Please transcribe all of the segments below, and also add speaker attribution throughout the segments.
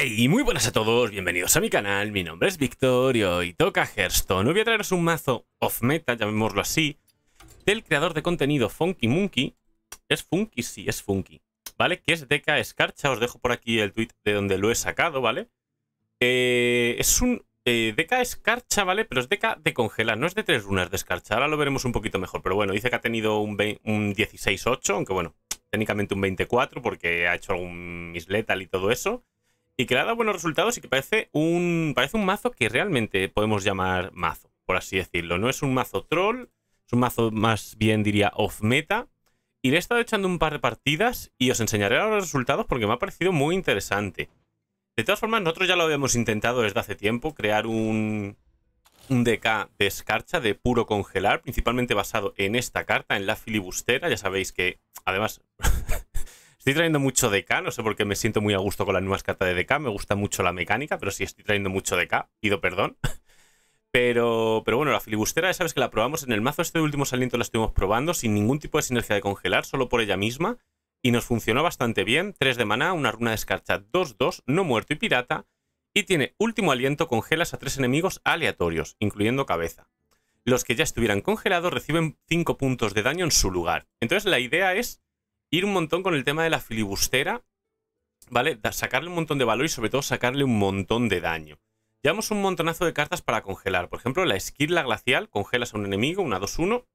Speaker 1: Hey, muy buenas a todos, bienvenidos a mi canal, mi nombre es Victorio y toca Hearthstone. Hoy voy a traeros un mazo of meta llamémoslo así, del creador de contenido Funky Monkey. ¿Es Funky? Sí, es Funky, ¿vale? Que es Deca Escarcha, os dejo por aquí el tweet de donde lo he sacado, ¿vale? Eh, es un eh, Deca Escarcha, ¿vale? Pero es Deca de congelar, no es de tres runas de escarcha, ahora lo veremos un poquito mejor, pero bueno, dice que ha tenido un, un 16-8, aunque bueno, técnicamente un 24 porque ha hecho algún misletal y todo eso y que le ha dado buenos resultados y que parece un, parece un mazo que realmente podemos llamar mazo, por así decirlo. No es un mazo troll, es un mazo más bien diría off-meta. Y le he estado echando un par de partidas y os enseñaré ahora los resultados porque me ha parecido muy interesante. De todas formas, nosotros ya lo habíamos intentado desde hace tiempo, crear un, un DK de escarcha de puro congelar, principalmente basado en esta carta, en la filibustera. Ya sabéis que, además, Estoy trayendo mucho DK, no sé por qué me siento muy a gusto con las nuevas cartas de DK, me gusta mucho la mecánica, pero sí estoy trayendo mucho DK, pido perdón. Pero, pero bueno, la filibustera, ya sabes que la probamos en el mazo este de último aliento la estuvimos probando sin ningún tipo de sinergia de congelar, solo por ella misma, y nos funcionó bastante bien. 3 de maná, una runa de escarcha 2-2, no muerto y pirata, y tiene último aliento, congelas a tres enemigos aleatorios, incluyendo cabeza. Los que ya estuvieran congelados reciben 5 puntos de daño en su lugar. Entonces la idea es ir un montón con el tema de la filibustera, ¿vale? Sacarle un montón de valor y sobre todo sacarle un montón de daño. Llevamos un montonazo de cartas para congelar. Por ejemplo, la esquirla glacial, congelas a un enemigo, una 2-1,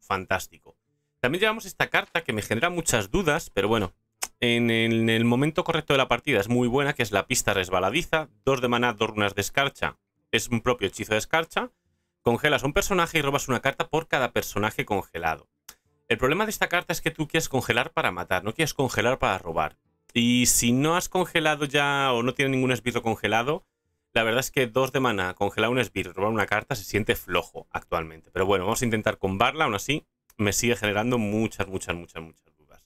Speaker 1: fantástico. También llevamos esta carta que me genera muchas dudas, pero bueno, en el, momento correcto de la partida es muy buena, que es la pista resbaladiza, dos de maná, dos runas de escarcha, es un propio hechizo de escarcha. Congelas a un personaje y robas una carta por cada personaje congelado. El problema de esta carta es que tú quieres congelar para matar, no quieres congelar para robar. Y si no has congelado ya o no tienes ningún esbirro congelado, la verdad es que dos de mana, congelar un esbirro, robar una carta, se siente flojo actualmente. Pero bueno, vamos a intentar combarla, aún así me sigue generando muchas, muchas, muchas, muchas dudas.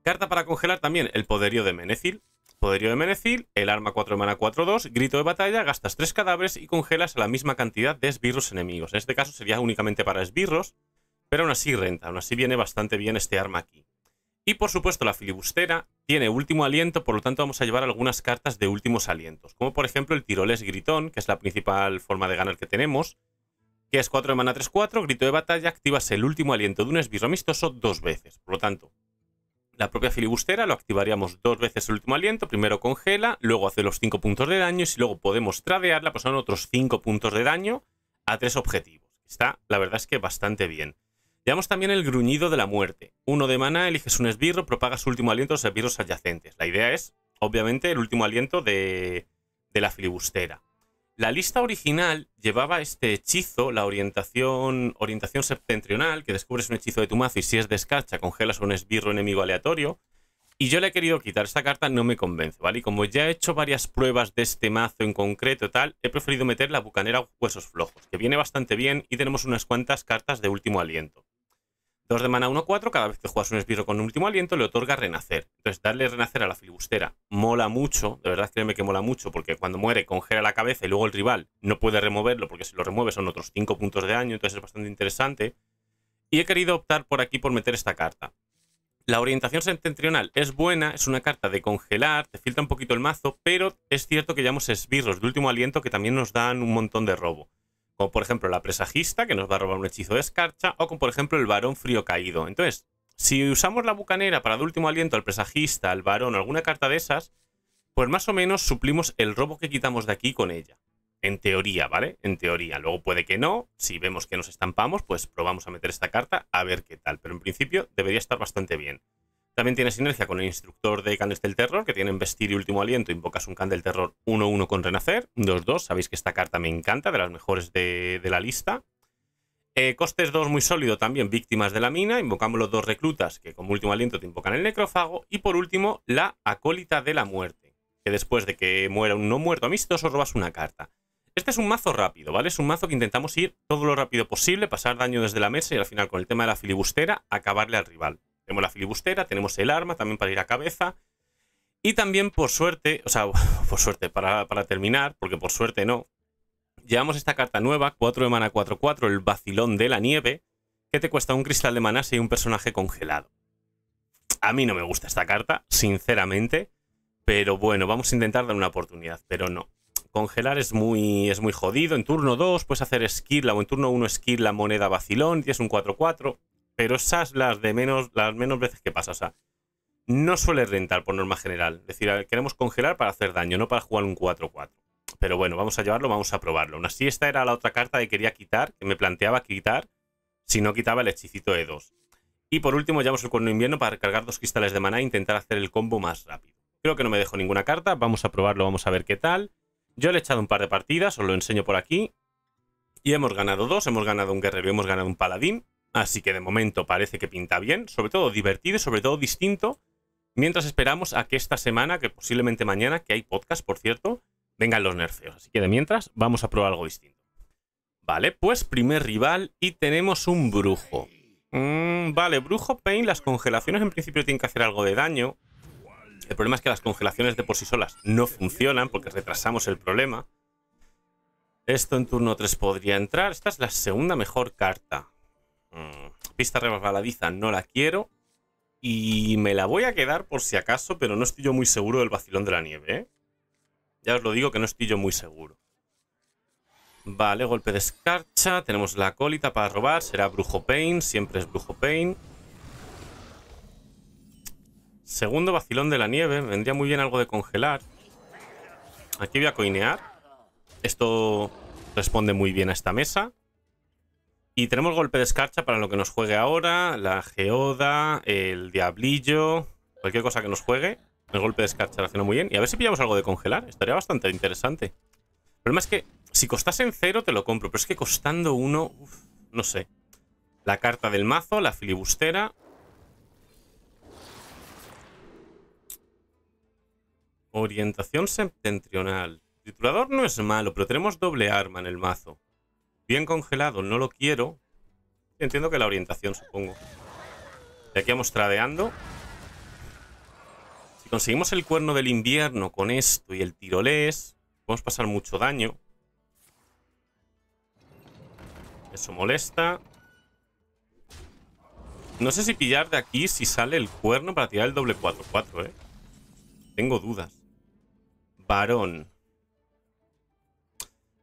Speaker 1: Carta para congelar también, el poderío de Menecil. Poderío de Menecil, el arma 4 de mana 4-2, grito de batalla, gastas 3 cadáveres y congelas a la misma cantidad de esbirros enemigos. En este caso sería únicamente para esbirros, pero aún así renta, aún así viene bastante bien este arma aquí. Y por supuesto la filibustera tiene último aliento, por lo tanto vamos a llevar algunas cartas de últimos alientos. Como por ejemplo el tiroles gritón, que es la principal forma de ganar que tenemos. Que es 4 de mana 3-4, grito de batalla, activas el último aliento de un esbirro amistoso dos veces. Por lo tanto, la propia filibustera lo activaríamos dos veces el último aliento. Primero congela, luego hace los 5 puntos de daño y si luego podemos tradearla, pues son otros 5 puntos de daño a tres objetivos. Está, la verdad es que bastante bien. Veamos también el gruñido de la muerte. Uno de mana, eliges un esbirro, propaga su último aliento a los esbirros adyacentes. La idea es, obviamente, el último aliento de, la filibustera. La lista original llevaba este hechizo, la orientación, orientación septentrional, que descubres un hechizo de tu mazo y si es descarcha, congelas un esbirro enemigo aleatorio. Y yo le he querido quitar esta carta, no me convence, ¿vale? Y como ya he hecho varias pruebas de este mazo en concreto tal, he preferido meter la bucanera Huesos Flojos, que viene bastante bien y tenemos unas cuantas cartas de último aliento. 2 de mana 1-4, cada vez que juegas un esbirro con un último aliento le otorga renacer. Entonces darle renacer a la filibustera mola mucho, de verdad créeme que mola mucho, porque cuando muere congela la cabeza y luego el rival no puede removerlo, porque si lo remueve son otros 5 puntos de daño, entonces es bastante interesante. Y he querido optar por aquí por meter esta carta. La orientación septentrional es buena, es una carta de congelar, te filtra un poquito el mazo, pero es cierto que llevamos esbirros de último aliento que también nos dan un montón de robo. Como por ejemplo la presagista, que nos va a robar un hechizo de escarcha, o como por ejemplo el varón frío caído. Entonces, si usamos la bucanera para dar último aliento al presagista, al varón o alguna carta de esas, pues más o menos suplimos el robo que quitamos de aquí con ella. En teoría, ¿vale? En teoría. Luego puede que no. Si vemos que nos estampamos, pues probamos a meter esta carta a ver qué tal. Pero en principio debería estar bastante bien. También tiene sinergia con el instructor de del Terror, que tienen Vestir y Último Aliento. Invocas un del Terror 1-1 con Renacer. 2-2. Sabéis que esta carta me encanta, de las mejores de, la lista. Eh, costes 2 muy sólido también, víctimas de la mina. Invocamos los dos reclutas que como último aliento te invocan el necrófago. Y por último, la acólita de la muerte. Que después de que muera un no muerto amistoso, robas una carta. Este es un mazo rápido, ¿vale? Es un mazo que intentamos ir todo lo rápido posible, pasar daño desde la mesa y al final con el tema de la filibustera, acabarle al rival. Tenemos la filibustera, tenemos el arma también para ir a cabeza. Y también por suerte, o sea, por suerte, para, terminar, porque por suerte no, llevamos esta carta nueva, 4 de mana 4-4, el vacilón de la nieve, que te cuesta un cristal de maná y un personaje congelado. A mí no me gusta esta carta, sinceramente, pero bueno, vamos a intentar dar una oportunidad, pero no. Congelar es muy, es muy jodido, en turno 2 puedes hacer esquirla o en turno 1 esquirla la moneda vacilón, tienes un 4-4, pero esas las de menos, las menos veces que pasa. O sea, no suele rentar por norma general. Es decir, queremos congelar para hacer daño, no para jugar un 4-4. Pero bueno, vamos a llevarlo, vamos a probarlo. Aún así, esta era la otra carta que quería quitar, que me planteaba quitar, si no quitaba el hechicito de 2. Y por último, llevamos el cuerno invierno para recargar dos cristales de maná e intentar hacer el combo más rápido. Creo que no me dejo ninguna carta, vamos a probarlo, vamos a ver qué tal. Yo le he echado un par de partidas, os lo enseño por aquí. Y hemos ganado dos, hemos ganado un guerrero hemos ganado un paladín. Así que de momento parece que pinta bien, sobre todo divertido y sobre todo distinto. Mientras esperamos a que esta semana, que posiblemente mañana, que hay podcast, por cierto, vengan los nerfeos. Así que de mientras, vamos a probar algo distinto. Vale, pues primer rival y tenemos un brujo. Mm, vale, brujo, pain, las congelaciones en principio tienen que hacer algo de daño. El problema es que las congelaciones de por sí solas no funcionan porque retrasamos el problema. Esto en turno 3 podría entrar. Esta es la segunda mejor carta. Mm, pista resbaladiza no la quiero. Y me la voy a quedar por si acaso, pero no estoy yo muy seguro del vacilón de la nieve, ¿eh? Ya os lo digo que no estoy yo muy seguro. Vale, golpe de escarcha. Tenemos la colita para robar. Será Brujo Pain. Siempre es Brujo Pain. Segundo vacilón de la nieve. Vendría muy bien algo de congelar. Aquí voy a coinear. Esto responde muy bien a esta mesa. Y tenemos golpe de escarcha para lo que nos juegue ahora. La geoda, el diablillo, cualquier cosa que nos juegue. El golpe de escarcha lo hace muy bien. Y a ver si pillamos algo de congelar. Estaría bastante interesante. El problema es que si costas en cero te lo compro. Pero es que costando uno, uf, no sé. La carta del mazo, la filibustera. Orientación septentrional. titulador no es malo, pero tenemos doble arma en el mazo. Bien congelado, no lo quiero. Entiendo que la orientación, supongo. Y aquí vamos tradeando. Si conseguimos el cuerno del invierno con esto y el vamos a pasar mucho daño. Eso molesta. No sé si pillar de aquí si sale el cuerno para tirar el doble 4-4, ¿eh? Tengo dudas. Varón.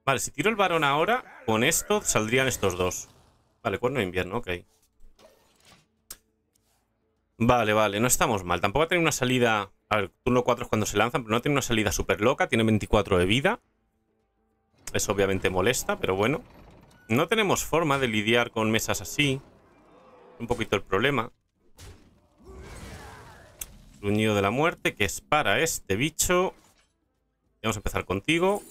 Speaker 1: Vale, si tiro el varón ahora, con esto saldrían estos dos. Vale, cuerno de invierno, ok. Vale, vale, no estamos mal. Tampoco ha tenido una salida... al turno 4 es cuando se lanzan, pero no tiene una salida súper loca. Tiene 24 de vida. Eso obviamente molesta, pero bueno. No tenemos forma de lidiar con mesas así. Un poquito el problema. Gruñido de la muerte, que es para este bicho. Vamos a empezar contigo.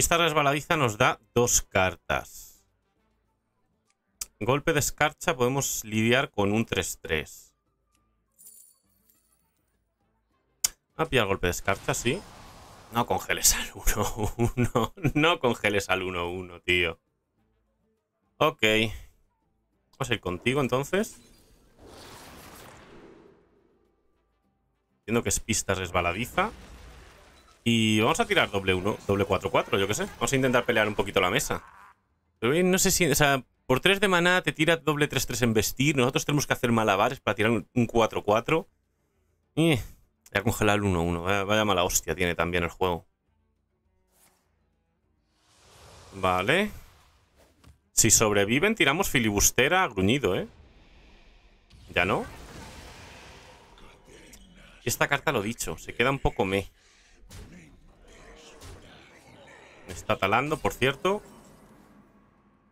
Speaker 1: Pista resbaladiza nos da dos cartas. Golpe de escarcha podemos lidiar con un 3-3. A ah, pillar golpe de escarcha, sí. No congeles al 1-1. No congeles al 1-1, tío. Ok. Vamos a ir contigo entonces. Entiendo que es pista resbaladiza. Y vamos a tirar doble 1, doble 4, 4, yo qué sé. Vamos a intentar pelear un poquito la mesa. Pero bien, no sé si... O sea, por 3 de maná te tira doble 3, 3 en vestir. Nosotros tenemos que hacer malabares para tirar un 4, 4. Y... a congelar el 1, 1. Vaya, mala hostia tiene también el juego. Vale. Si sobreviven, tiramos filibustera gruñido, ¿eh? ¿Ya no? Esta carta lo dicho, se queda un poco meh Está talando, por cierto.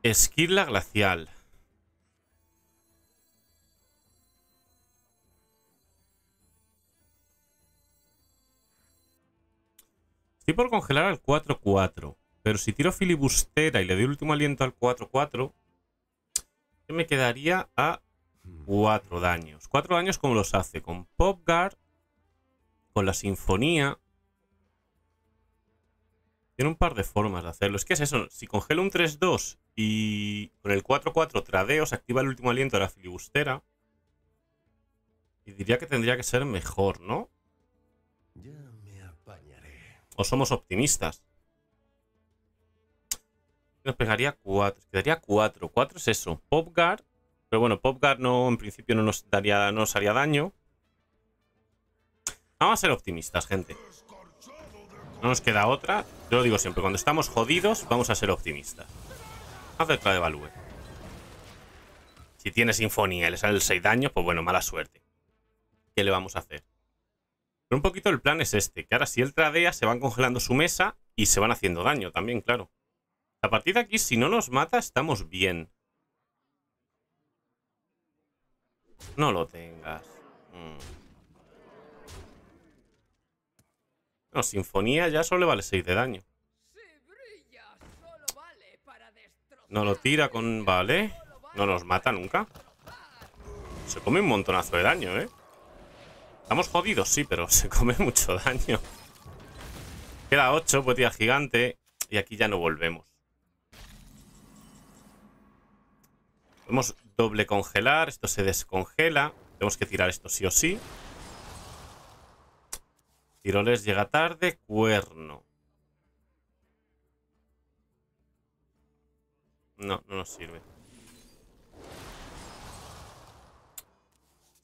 Speaker 1: esquila glacial. Estoy por congelar al 4-4. Pero si tiro filibustera y le doy el último aliento al 4-4, me quedaría a 4 daños. 4 daños como los hace con Popguard. con la Sinfonía tiene un par de formas de hacerlo. Es que es eso. Si congelo un 3-2 y con el 4-4 tradeo, se activa el último aliento de la filibustera. Y diría que tendría que ser mejor, ¿no? Ya me apañaré. O somos optimistas. Nos pegaría 4. Quedaría 4. 4 es eso. Popguard. Pero bueno, Popguard no, en principio no nos, daría, no nos haría daño. Vamos a ser optimistas, gente. No nos queda otra. Yo lo digo siempre, cuando estamos jodidos, vamos a ser optimistas. acerca ver value. Si tiene sinfonía y le sale el 6 daño, pues bueno, mala suerte. ¿Qué le vamos a hacer? Pero un poquito el plan es este, que ahora si él tradea se van congelando su mesa y se van haciendo daño también, claro. A partir de aquí, si no nos mata, estamos bien. No lo tengas. Mm. sinfonía ya solo vale 6 de daño. No lo tira con... Vale. No nos mata nunca. Se come un montonazo de daño, ¿eh? Estamos jodidos, sí, pero se come mucho daño. Queda 8, tira gigante. Y aquí ya no volvemos. Podemos doble congelar. Esto se descongela. Tenemos que tirar esto sí o sí. Tiroles llega tarde, cuerno. No, no nos sirve.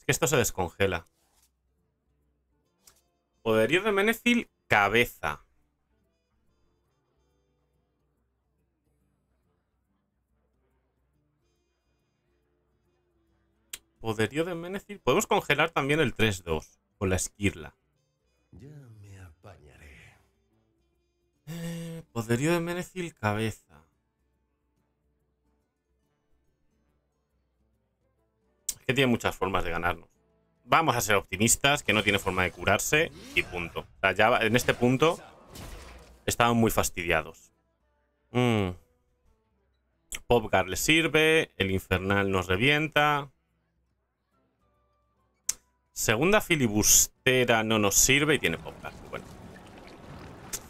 Speaker 1: Es que esto se descongela. Poderío de Menefil, cabeza. Poderío de Menefil. Podemos congelar también el 3-2 o la esquirla. Ya me apañaré. Eh, poderío de cabeza. Es que tiene muchas formas de ganarnos. Vamos a ser optimistas, que no tiene forma de curarse y punto. ya en este punto estaban muy fastidiados. Mm. Popgar le sirve, el infernal nos revienta. Segunda filibustera no nos sirve y tiene poca. Bueno.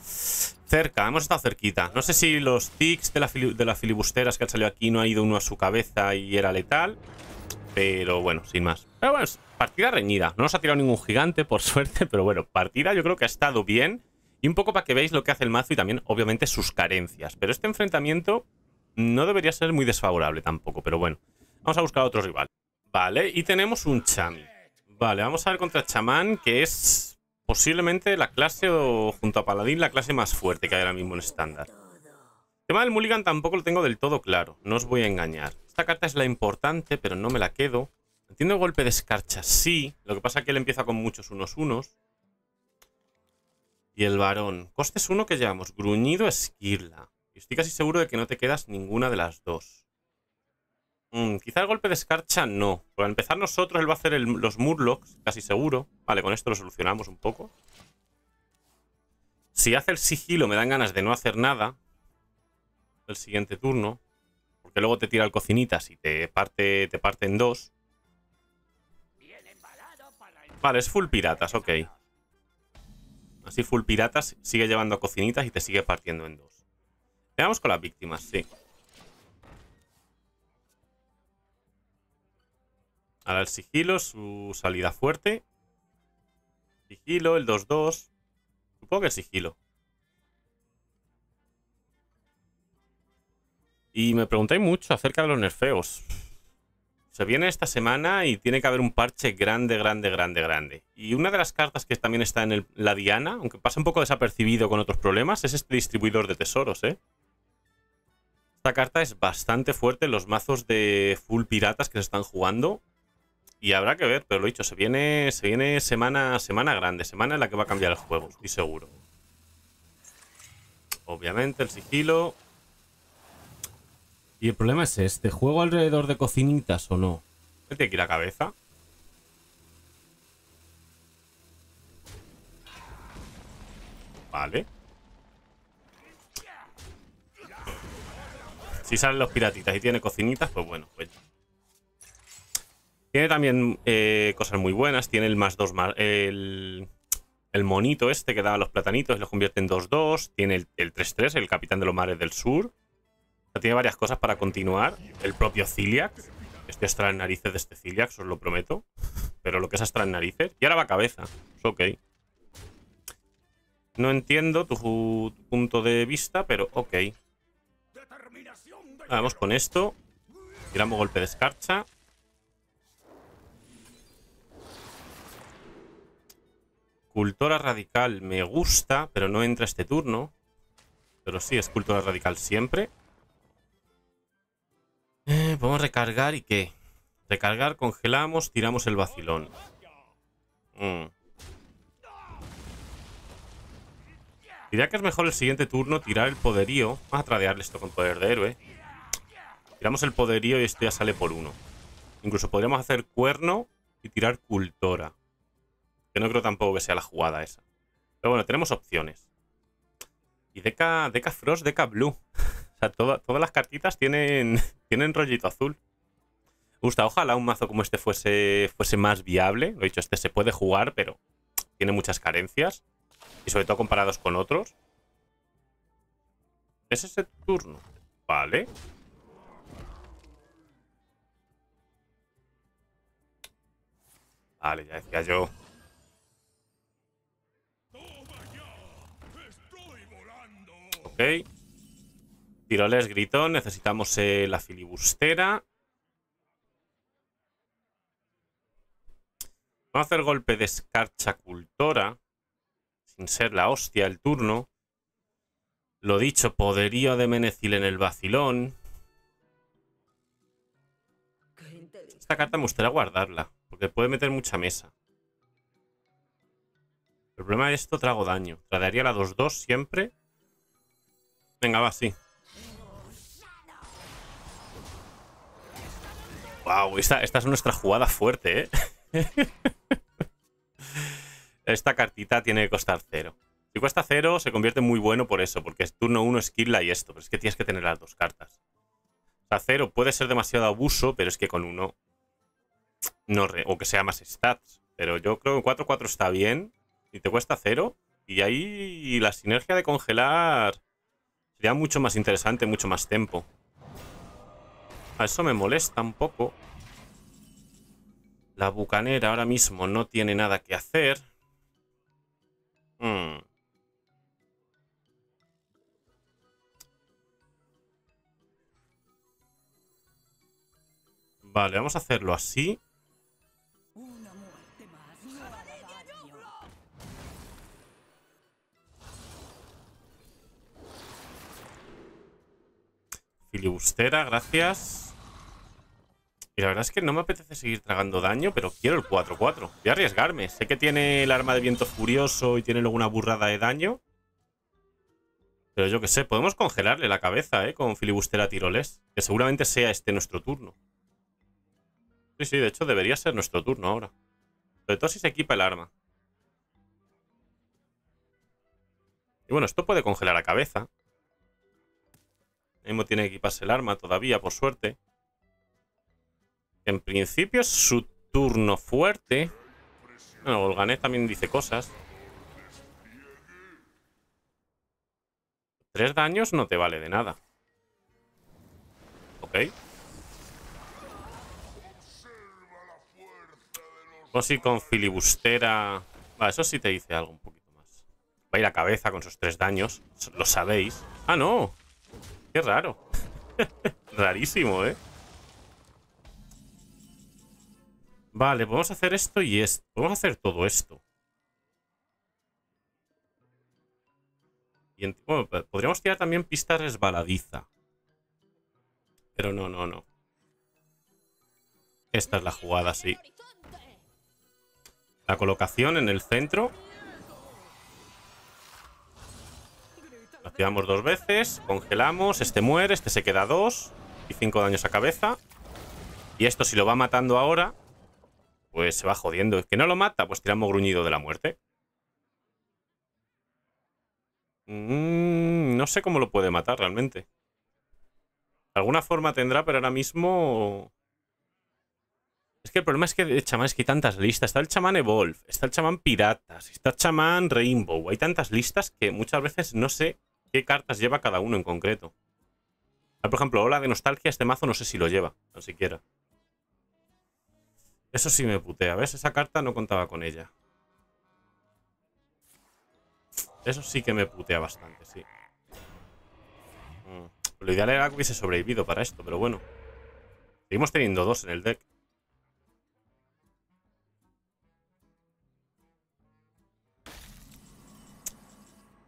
Speaker 1: Cerca, hemos estado cerquita. No sé si los tics de, la las filibusteras que han salido aquí no ha ido uno a su cabeza y era letal. Pero bueno, sin más. Pero bueno, partida reñida. No nos ha tirado ningún gigante, por suerte. Pero bueno, partida yo creo que ha estado bien. Y un poco para que veáis lo que hace el mazo y también, obviamente, sus carencias. Pero este enfrentamiento no debería ser muy desfavorable tampoco. Pero bueno, vamos a buscar a otros rivales. Vale, y tenemos un Chami. Vale, vamos a ver contra Chamán, que es posiblemente la clase, o junto a Paladín, la clase más fuerte que hay ahora mismo en estándar. El tema del Mulligan tampoco lo tengo del todo claro, no os voy a engañar. Esta carta es la importante, pero no me la quedo. Entiendo golpe de escarcha, sí. Lo que pasa es que él empieza con muchos unos unos. Y el varón. Costes uno que llevamos. Gruñido, esquirla. Y estoy casi seguro de que no te quedas ninguna de las dos. Mm, quizá el golpe de escarcha no. Para empezar nosotros él va a hacer los Murlocks, casi seguro. Vale, con esto lo solucionamos un poco. Si hace el sigilo me dan ganas de no hacer nada. El siguiente turno. Porque luego te tira el cocinitas y te parte, te parte en dos. Vale, es full piratas, ok. Así full piratas sigue llevando cocinitas y te sigue partiendo en dos. Veamos con las víctimas, sí. Ahora el sigilo, su salida fuerte. Sigilo, el 2-2. Supongo que el sigilo. Y me preguntáis mucho acerca de los nerfeos. Se viene esta semana y tiene que haber un parche grande, grande, grande, grande. Y una de las cartas que también está en la diana, aunque pasa un poco desapercibido con otros problemas, es este distribuidor de tesoros, ¿eh? Esta carta es bastante fuerte en los mazos de full piratas que se están jugando. Y habrá que ver, pero lo he dicho, se viene, se viene semana, semana grande, semana en la que va a cambiar el juego, estoy seguro. Obviamente, el sigilo. Y el problema es este, ¿juego alrededor de cocinitas o no? Me tiene que ir a cabeza? Vale. Si salen los piratitas y tiene cocinitas, pues bueno, pues tiene también eh, cosas muy buenas. Tiene el más 2, el, el, monito este que da a los platanitos y los convierte en 2-2. Tiene el 3-3, el, capitán de los mares del sur. tiene varias cosas para continuar. El propio Ciliac. Este extra en narices de este ciliax os lo prometo. Pero lo que es Astra narices. Y ahora va cabeza. Es ok. No entiendo tu, tu, punto de vista, pero ok. Vamos con esto. Tiramos golpe de escarcha. Cultora radical me gusta, pero no entra este turno. Pero sí, es escultora radical siempre. Eh, vamos podemos recargar y qué. Recargar, congelamos, tiramos el vacilón. Mm. Diría que es mejor el siguiente turno tirar el poderío. Vamos a tradearle esto con poder de héroe. Tiramos el poderío y esto ya sale por uno. Incluso podríamos hacer cuerno y tirar cultora. Yo no creo tampoco que sea la jugada esa. Pero bueno, tenemos opciones. Y Deca, Frost, Deca Blue. o sea, todas las cartitas tienen, tienen rollito azul. Me gusta, ojalá un mazo como este fuese, fuese más viable. Lo he dicho, este se puede jugar, pero tiene muchas carencias. Y sobre todo comparados con otros. Es ese turno. Vale. Vale, ya decía yo. Ok. Tiroles, gritón. Necesitamos eh, la filibustera. Vamos a hacer golpe de escarcha cultora. Sin ser la hostia el turno. Lo dicho, poderío de Menecil en el vacilón. Esta carta me gustaría guardarla. Porque puede meter mucha mesa. El problema es esto trago daño. Tradaría la 2-2 siempre. Venga, va, sí. Wow, esta, es nuestra jugada fuerte, ¿eh? esta cartita tiene que costar cero. Si cuesta cero, se convierte muy bueno por eso, porque es turno 1 esquila y esto, pero es que tienes que tener las dos cartas. O sea, cero puede ser demasiado abuso, pero es que con uno no o que sea más stats. Pero yo creo que 4-4 está bien. Y te cuesta cero. Y ahí la sinergia de congelar Sería mucho más interesante, mucho más tempo. A eso me molesta un poco. La bucanera ahora mismo no tiene nada que hacer. Hmm. Vale, vamos a hacerlo así. Filibustera, gracias. Y la verdad es que no me apetece seguir tragando daño, pero quiero el 4-4. Voy a arriesgarme. Sé que tiene el arma de viento furioso y tiene luego una burrada de daño. Pero yo qué sé, podemos congelarle la cabeza, ¿eh? Con filibustera tiroles. Que seguramente sea este nuestro turno. Sí, sí, de hecho debería ser nuestro turno ahora. Sobre todo si se equipa el arma. Y bueno, esto puede congelar la cabeza. Nemo tiene que equiparse el arma todavía, por suerte. En principio es su turno fuerte. Bueno, Golganet también dice cosas. Tres daños no te vale de nada. Ok. O si con filibustera... Va, eso sí te dice algo un poquito más. Va a ir a cabeza con sus tres daños. Lo sabéis. ¡Ah, no! Qué raro. Rarísimo, ¿eh? Vale, podemos hacer esto y esto. Podemos hacer todo esto. podríamos tirar también pista resbaladiza. Pero no, no, no. Esta es la jugada, sí. La colocación en el centro Activamos dos veces, congelamos, este muere, este se queda dos y cinco daños a cabeza. Y esto si lo va matando ahora, pues se va jodiendo. Es que no lo mata, pues tiramos gruñido de la muerte. Mm, no sé cómo lo puede matar realmente. Alguna forma tendrá, pero ahora mismo... Es que el problema es que es que hay tantas listas. Está el chamán Evolve, está el chamán Piratas, está el chamán Rainbow. Hay tantas listas que muchas veces no sé qué cartas lleva cada uno en concreto. Por ejemplo, Ola de Nostalgia, este mazo no sé si lo lleva, tan siquiera. Eso sí me putea, ¿ves? Esa carta no contaba con ella. Eso sí que me putea bastante, sí. Mm, lo ideal era que hubiese sobrevivido para esto, pero bueno. Seguimos teniendo dos en el deck.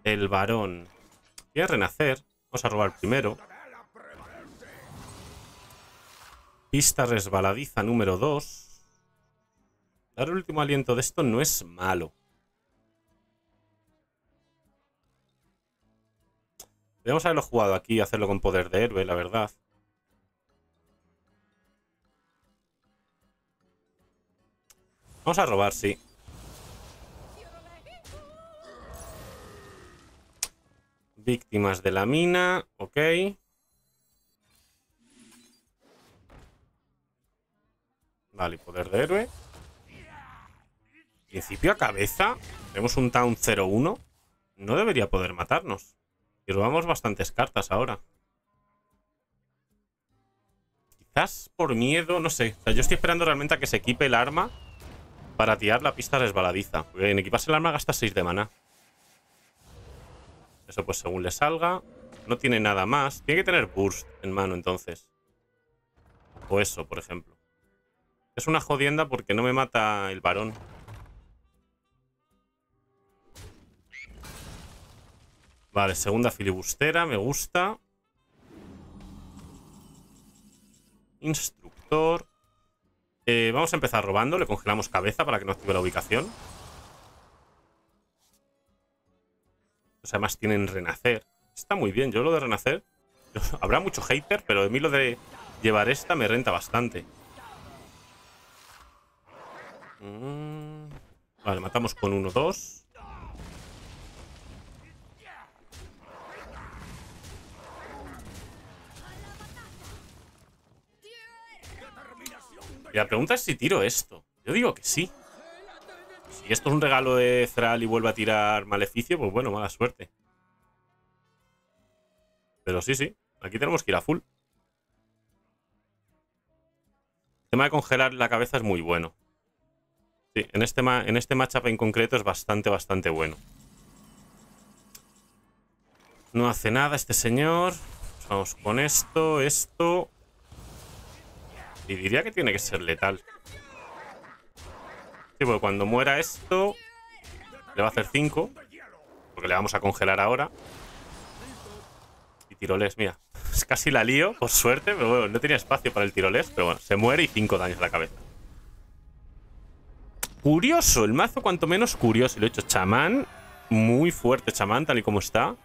Speaker 1: El varón. Voy a renacer. Vamos a robar primero. Pista resbaladiza número 2. Dar el último aliento de esto no es malo. Debemos haberlo jugado aquí y hacerlo con poder de héroe, la verdad. Vamos a robar, sí. Víctimas de la mina, ok. Vale, poder de héroe. Principio a cabeza. Tenemos un Town 0-1. No debería poder matarnos. Y robamos bastantes cartas ahora. Quizás por miedo, no sé. yo estoy esperando realmente a que se equipe el arma para tirar la pista resbaladiza. Porque en equiparse el arma gasta 6 de mana. Eso pues según le salga. No tiene nada más. Tiene que tener burst en mano entonces. O eso, por ejemplo. Es una jodienda porque no me mata el varón. Vale, segunda filibustera, me gusta. Instructor. Eh, vamos a empezar robando. Le congelamos cabeza para que no active la ubicación. además tienen Renacer. Está muy bien. Yo lo de Renacer... Habrá mucho hater, pero a mí lo de llevar esta me renta bastante. Mm. Vale, matamos con uno, dos. y La pregunta es si tiro esto. Yo digo que sí. Si esto es un regalo de Zral y vuelve a tirar maleficio, pues bueno, mala suerte. Pero sí, sí. Aquí tenemos que ir a full. El tema de congelar la cabeza es muy bueno. Sí, en este, en este matchup en concreto es bastante, bastante bueno. No hace nada este señor. Pues vamos con esto, esto. Y diría que tiene que ser letal. Sí, porque cuando muera esto, le va a hacer 5. Porque le vamos a congelar ahora. Y tiroles, mira. Es casi la lío, por suerte, pero bueno, no tenía espacio para el tiroles. Pero bueno, se muere y 5 daños a la cabeza. Curioso, el mazo cuanto menos curioso. lo he hecho chamán, muy fuerte chamán, tal y como está.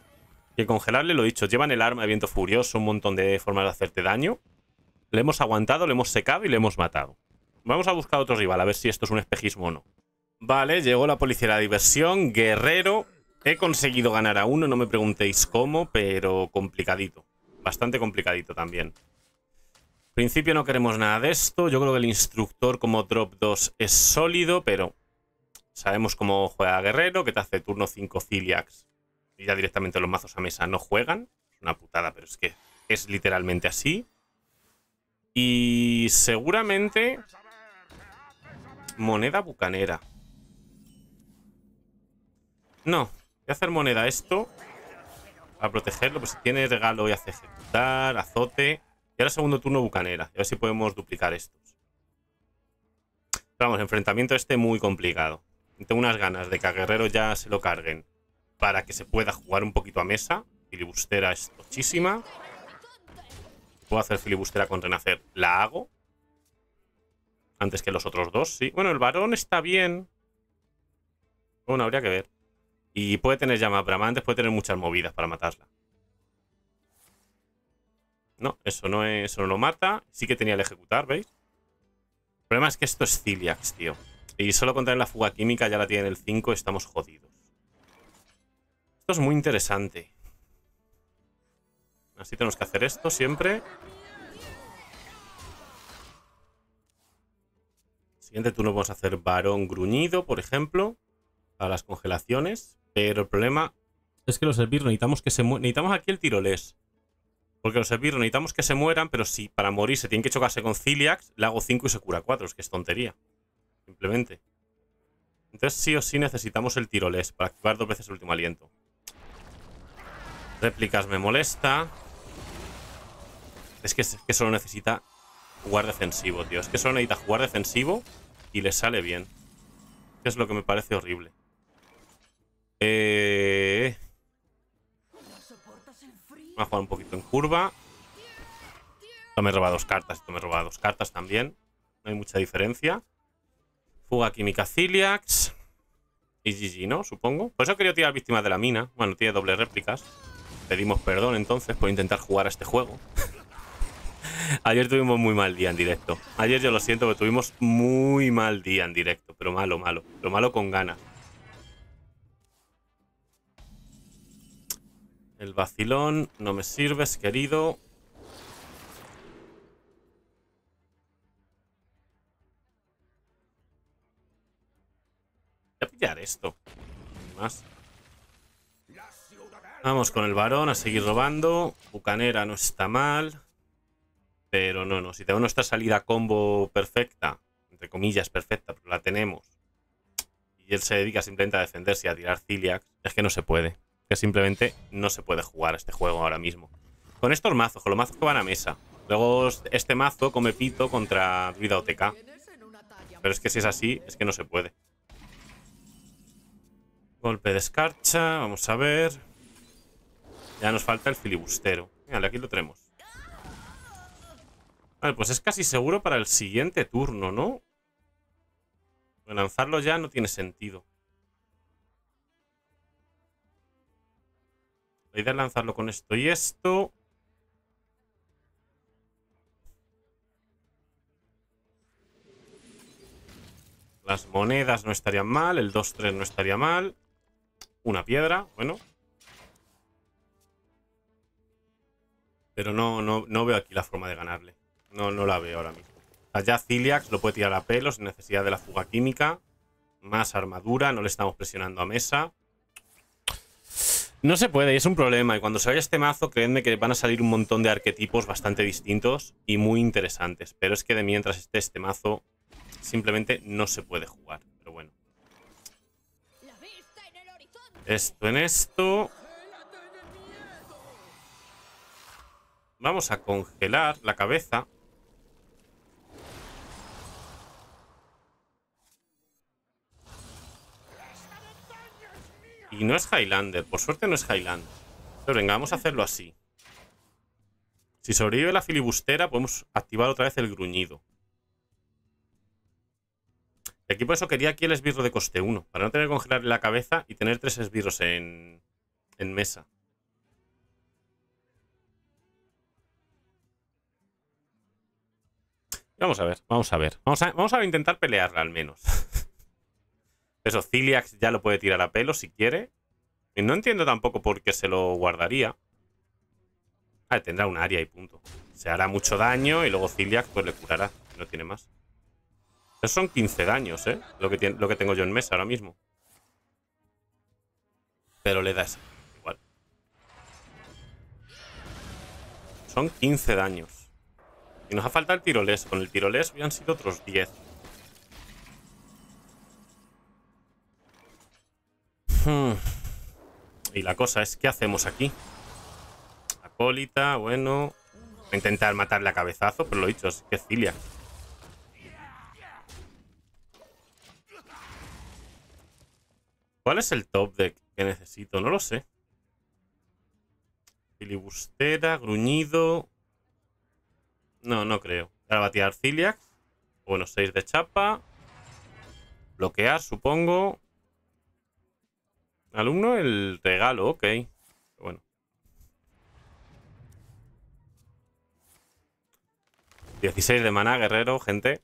Speaker 1: Y congelarle, lo he dicho, llevan el arma de viento furioso, un montón de formas de hacerte daño. Le hemos aguantado, le hemos secado y le hemos matado. Vamos a buscar otro rival, a ver si esto es un espejismo o no. Vale, llegó la policía de la diversión, guerrero. He conseguido ganar a uno, no me preguntéis cómo, pero complicadito. Bastante complicadito también. En principio no queremos nada de esto. Yo creo que el instructor como drop 2 es sólido, pero sabemos cómo juega Guerrero, que te hace turno 5 Ciliax. Y ya directamente los mazos a mesa no juegan. Es una putada, pero es que es literalmente así. Y seguramente Moneda bucanera. No. Voy a hacer moneda esto. Para protegerlo. Pues si tiene regalo y hace ejecutar, azote. Y ahora segundo turno bucanera. A ver si podemos duplicar estos. vamos, enfrentamiento este muy complicado. Tengo unas ganas de que a Guerrero ya se lo carguen. Para que se pueda jugar un poquito a mesa. Filibustera es tochísima. Puedo hacer filibustera con Renacer. La hago. Antes que los otros dos, sí. Bueno, el varón está bien. Bueno, habría que ver. Y puede tener llama bramantes, puede tener muchas movidas para matarla. No, eso no, es, eso lo mata. Sí que tenía el ejecutar, ¿veis? El problema es que esto es Ciliax, tío. Y solo con la fuga química ya la tiene el 5, estamos jodidos. Esto es muy interesante. Así tenemos que hacer esto siempre. siguiente turno vamos a hacer varón gruñido, por ejemplo, para las congelaciones. Pero el problema es que los esbirros necesitamos que se Necesitamos aquí el tiroles. Porque los esbirros necesitamos que se mueran, pero si para morir se tienen que chocarse con Ciliax, le hago 5 y se cura 4. Es que es tontería. Simplemente. Entonces sí o sí necesitamos el tiroles para activar dos veces el último aliento. Réplicas me molesta. Es que, es que solo necesita jugar defensivo, tío. Es que solo necesita jugar defensivo y le sale bien. Es lo que me parece horrible. Eh... Vamos a jugar un poquito en curva. Esto me roba dos cartas, esto me roba dos cartas también. No hay mucha diferencia. Fuga química Ciliax. Y GG, ¿no? Supongo. Por eso quería tirar víctimas de la mina. Bueno, tiene doble réplicas. Pedimos perdón entonces por intentar jugar a este juego. Ayer tuvimos muy mal día en directo. Ayer yo lo siento, pero tuvimos muy mal día en directo. Pero malo, malo. Lo malo con gana. El vacilón, no me sirves, querido. Voy a pillar esto. Vamos con el varón a seguir robando. Bucanera no está mal. Pero no, no, si tengo nuestra salida combo perfecta, entre comillas perfecta, pero la tenemos, y él se dedica simplemente a defenderse y a tirar Ciliax, es que no se puede. Que simplemente no se puede jugar este juego ahora mismo. Con estos mazos, con los mazos que van a mesa. Luego este mazo come pito contra Druida OTK. Pero es que si es así, es que no se puede. Golpe de escarcha, vamos a ver. Ya nos falta el filibustero. Mira, aquí lo tenemos. Vale, pues es casi seguro para el siguiente turno, ¿no? Pues lanzarlo ya no tiene sentido. La idea lanzarlo con esto y esto. Las monedas no estarían mal. El 2-3 no estaría mal. Una piedra, bueno. Pero no, no, no veo aquí la forma de ganarle. No, no la veo ahora mismo. Allá Ciliax lo puede tirar a pelos sin necesidad de la fuga química. Más armadura, no le estamos presionando a mesa. No se puede, y es un problema. Y cuando se vaya este mazo, creedme que van a salir un montón de arquetipos bastante distintos y muy interesantes. Pero es que de mientras esté este mazo, simplemente no se puede jugar. Pero bueno. Esto en esto. Vamos a congelar la cabeza. no es Highlander. Por suerte no es Highlander. pero venga, vamos a hacerlo así. Si sobrevive la filibustera, podemos activar otra vez el gruñido. Y aquí por eso quería aquí el esbirro de coste 1. Para no tener que congelar la cabeza y tener tres esbirros en, mesa. Vamos a ver, vamos a ver. Vamos vamos a intentar pelearla al menos. Eso, Ciliax ya lo puede tirar a pelo si quiere. Y no entiendo tampoco por qué se lo guardaría. Ah, tendrá un área y punto. Se hará mucho daño y luego Ciliax pues le curará. No tiene más. Esos son 15 daños, ¿eh? Lo que, lo que tengo yo en mesa ahora mismo. Pero le da ese. Igual. Son 15 daños. Y nos ha faltado el tiroles. Con el tiroles hubieran sido otros 10. Y la cosa es, ¿qué hacemos aquí? Acólita, bueno... Voy a intentar matarle a cabezazo, pero lo he dicho, es que Cilia. ¿Cuál es el top deck que necesito? No lo sé. Filibustera, gruñido... No, no creo. Ahora va a tirar Ciliac. Bueno, 6 de chapa. Bloquear, supongo. Alumno el regalo, ok. Bueno. 16 de mana, guerrero, gente.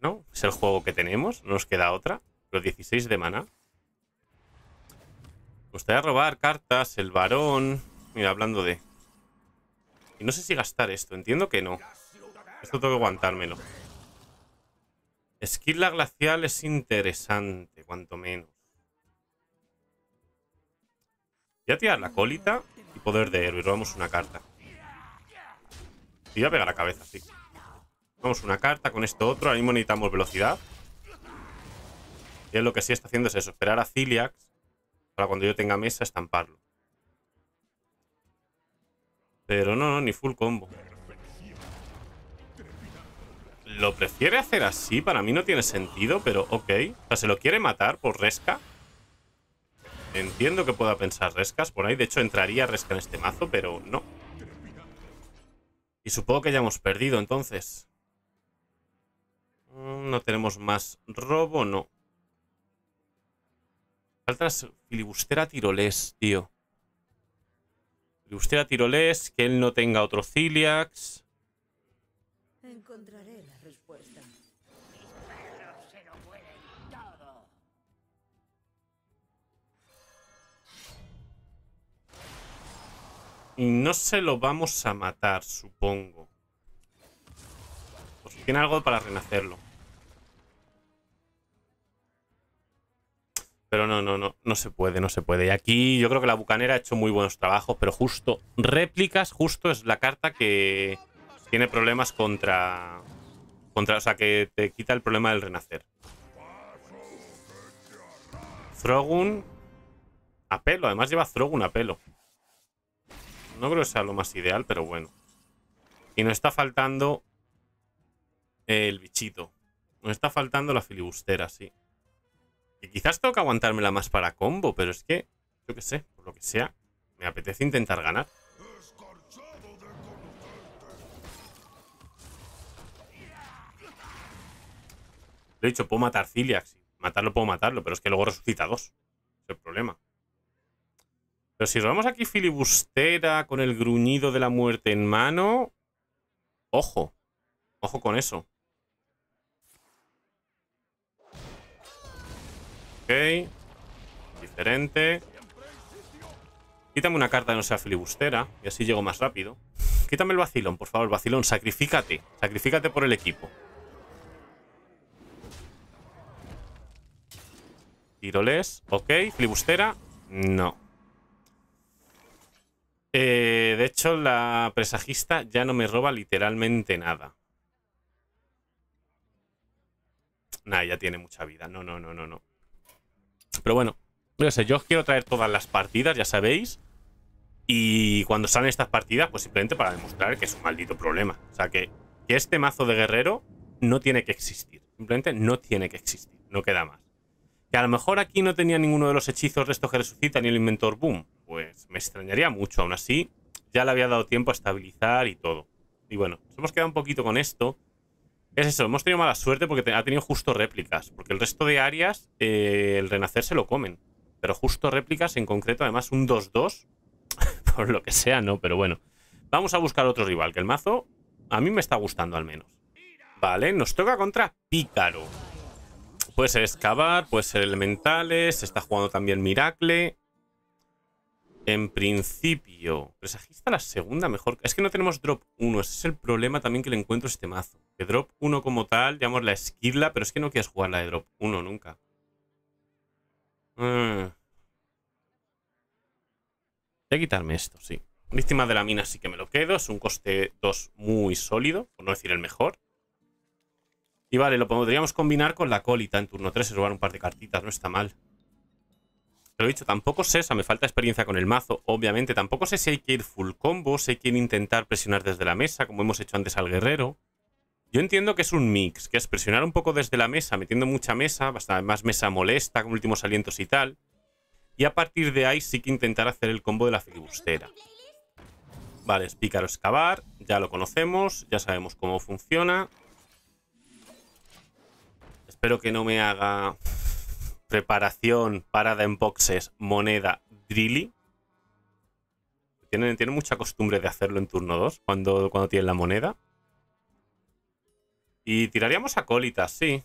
Speaker 1: No, es el juego que tenemos, no nos queda otra. Los 16 de mana. Me gustaría robar cartas, el varón. Mira, hablando de... Y no sé si gastar esto, entiendo que no. Esto tengo que aguantármelo. Esquila glacial es interesante, cuanto menos. Voy a tirar la colita y poder de héroe. Y robamos una carta. Y voy a pegar a cabeza, sí. Vamos una carta con esto otro. Ahora mismo necesitamos velocidad. Y lo que sí está haciendo es eso. Esperar a Ciliax para cuando yo tenga mesa estamparlo. Pero no, no, ni full combo. Lo prefiere hacer así, para mí no tiene sentido, pero ok. O sea, se lo quiere matar por resca. Entiendo que pueda pensar Rescas por ahí. De hecho, entraría Resca en este mazo, pero no. Y supongo que ya hemos perdido, entonces. Mm, no tenemos más robo, no. Faltas filibustera tiroles tío. Filibustera tiroles que él no tenga otro Ciliax. Encontraré no se lo vamos a matar, supongo. tiene algo para renacerlo. Pero no, no, no, no se puede, no se puede. Y aquí yo creo que la bucanera ha hecho muy buenos trabajos, pero justo réplicas, justo es la carta que tiene problemas contra... contra o sea, que te quita el problema del renacer. Throgun a pelo, además lleva Throgun a pelo. No creo que sea lo más ideal, pero bueno. Y no está faltando el bichito. Nos está faltando la filibustera, sí. Y quizás tengo que aguantármela más para combo, pero es que, yo qué sé, por lo que sea, me apetece intentar ganar. Lo he dicho, puedo matar Ciliax. Matarlo puedo matarlo, pero es que luego resucita dos. Es el problema. Pero si robamos aquí filibustera con el gruñido de la muerte en mano... Ojo. Ojo con eso. Ok. Diferente. Quítame una carta que no sea filibustera y así llego más rápido. Quítame el vacilón, por favor, vacilón, sacrifícate. Sacrifícate por el equipo. Tiroles, ok, filibustera, no. Eh, de hecho, la presagista ya no me roba literalmente nada. Nada, ya tiene mucha vida. No, no, no, no, no. Pero bueno, no yo os quiero traer todas las partidas, ya sabéis. Y cuando salen estas partidas, pues simplemente para demostrar que es un maldito problema. O sea, que, este mazo de guerrero no tiene que existir. Simplemente no tiene que existir. No queda más. Que a lo mejor aquí no tenía ninguno de los hechizos de que resucita ni el inventor boom pues me extrañaría mucho. Aún así, ya le había dado tiempo a estabilizar y todo. Y bueno, nos hemos quedado un poquito con esto. Es eso, hemos tenido mala suerte porque ha tenido justo réplicas. Porque el resto de áreas, eh, el renacer se lo comen. Pero justo réplicas, en concreto, además un 2-2. por lo que sea, no, pero bueno. Vamos a buscar otro rival, que el mazo a mí me está gustando al menos. Vale, nos toca contra Pícaro. Puede ser excavar, puede ser elementales, está jugando también Miracle. En principio, presagista la segunda mejor. Es que no tenemos drop 1. Ese es el problema también que le encuentro a este mazo. Que drop 1 como tal, digamos la esquirla, pero es que no quieres jugar la de drop 1 nunca. Mm. Voy a quitarme esto, sí. Víctima de la mina sí que me lo quedo. Es un coste 2 muy sólido, por no decir el mejor. Y vale, lo podríamos combinar con la colita en turno 3 y robar un par de cartitas. No está mal. Lo he dicho, tampoco sé, o me falta experiencia con el mazo, obviamente. Tampoco sé si hay que ir full combo, si hay que intentar presionar desde la mesa, como hemos hecho antes al guerrero. Yo entiendo que es un mix, que es presionar un poco desde la mesa, metiendo mucha mesa, bastante más mesa molesta, con últimos alientos y tal. Y a partir de ahí sí que intentar hacer el combo de la filibustera. Vale, es pícaro excavar, ya lo conocemos, ya sabemos cómo funciona. Espero que no me haga preparación, parada en boxes, moneda, drilly. Tienen, tienen mucha costumbre de hacerlo en turno 2 cuando, cuando tienen la moneda. Y tiraríamos acólitas, sí.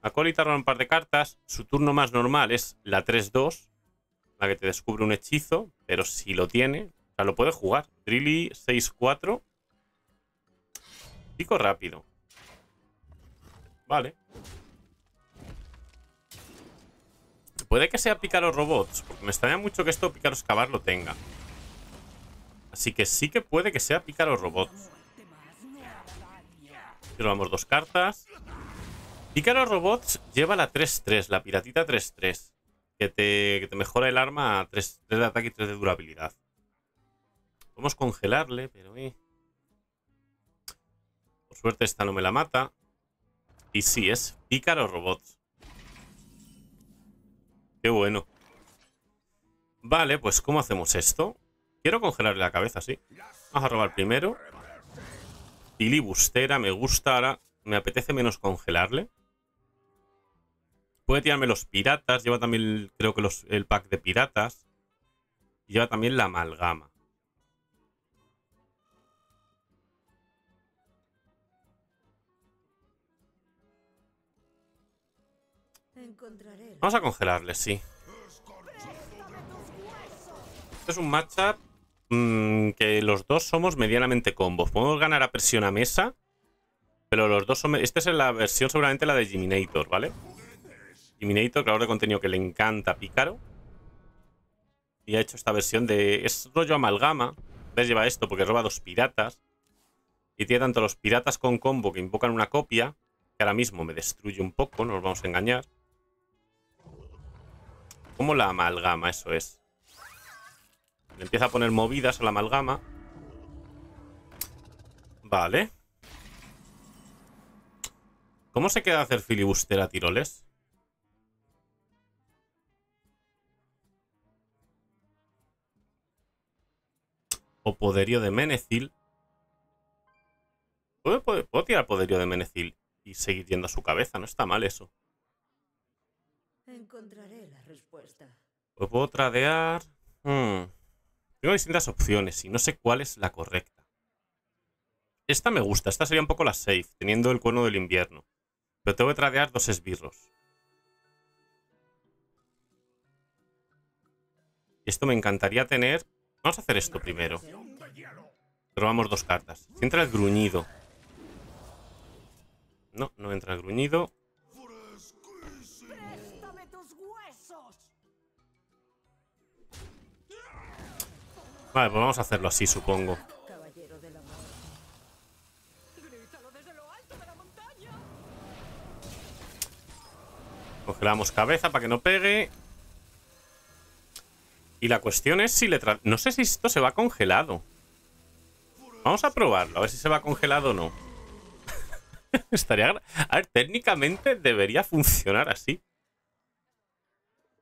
Speaker 1: Acólitas roba un par de cartas. Su turno más normal es la 3-2, la que te descubre un hechizo, pero si lo tiene, o lo puede jugar. Drilly 6-4. Pico rápido. Vale. Puede que sea Pícaros Robots, porque me extraña mucho que esto picaros Cavar lo tenga. Así que sí que puede que sea Pícaros Robots. Llevamos dos cartas. Pícaros Robots lleva la 3-3, la piratita 3-3. Que te, mejora el arma a 3, de ataque y 3 de durabilidad. Podemos congelarle, pero... Eh. Por suerte esta no me la mata. Y sí, es Pícaro Robots. Qué bueno. Vale, pues ¿cómo hacemos esto? Quiero congelarle la cabeza, sí. Vamos a robar primero. Filibustera, me gusta ahora. Me apetece menos congelarle. Puede tirarme los piratas. Lleva también, creo que los, el pack de piratas. Lleva también la amalgama. Vamos a congelarle, sí. Este es un matchup mm, que los dos somos medianamente combos. Podemos ganar a presión a mesa, pero los dos son... Esta es la versión seguramente la de Giminator, ¿vale? Giminator, creador de contenido que le encanta Pícaro. Y ha hecho esta versión de... Es rollo amalgama. ¿Ves? Lleva esto porque roba dos piratas. Y tiene tanto los piratas con combo que invocan una copia, que ahora mismo me destruye un poco, no nos vamos a engañar. Cómo la amalgama, eso es. Le empieza a poner movidas a la amalgama. Vale. ¿Cómo se queda hacer filibuster a tiroles? O poderío de Menecil. ¿Puedo, tirar poderío de Menecil y seguir yendo a su cabeza. No está mal eso. Encontraré pues puedo tradear. Hmm, tengo distintas opciones y no sé cuál es la correcta. Esta me gusta, esta sería un poco la safe, teniendo el cuerno del invierno. Pero tengo que tradear dos esbirros. Esto me encantaría tener. Vamos a hacer esto primero. Robamos dos cartas. Si entra el gruñido. No, no entra el gruñido. Vale, pues vamos a hacerlo así, supongo. Congelamos cabeza para que no pegue. Y la cuestión es si le... no sé si esto se va congelado. Vamos a probarlo, a ver si se va congelado o no. Estaría... A ver, técnicamente debería funcionar así.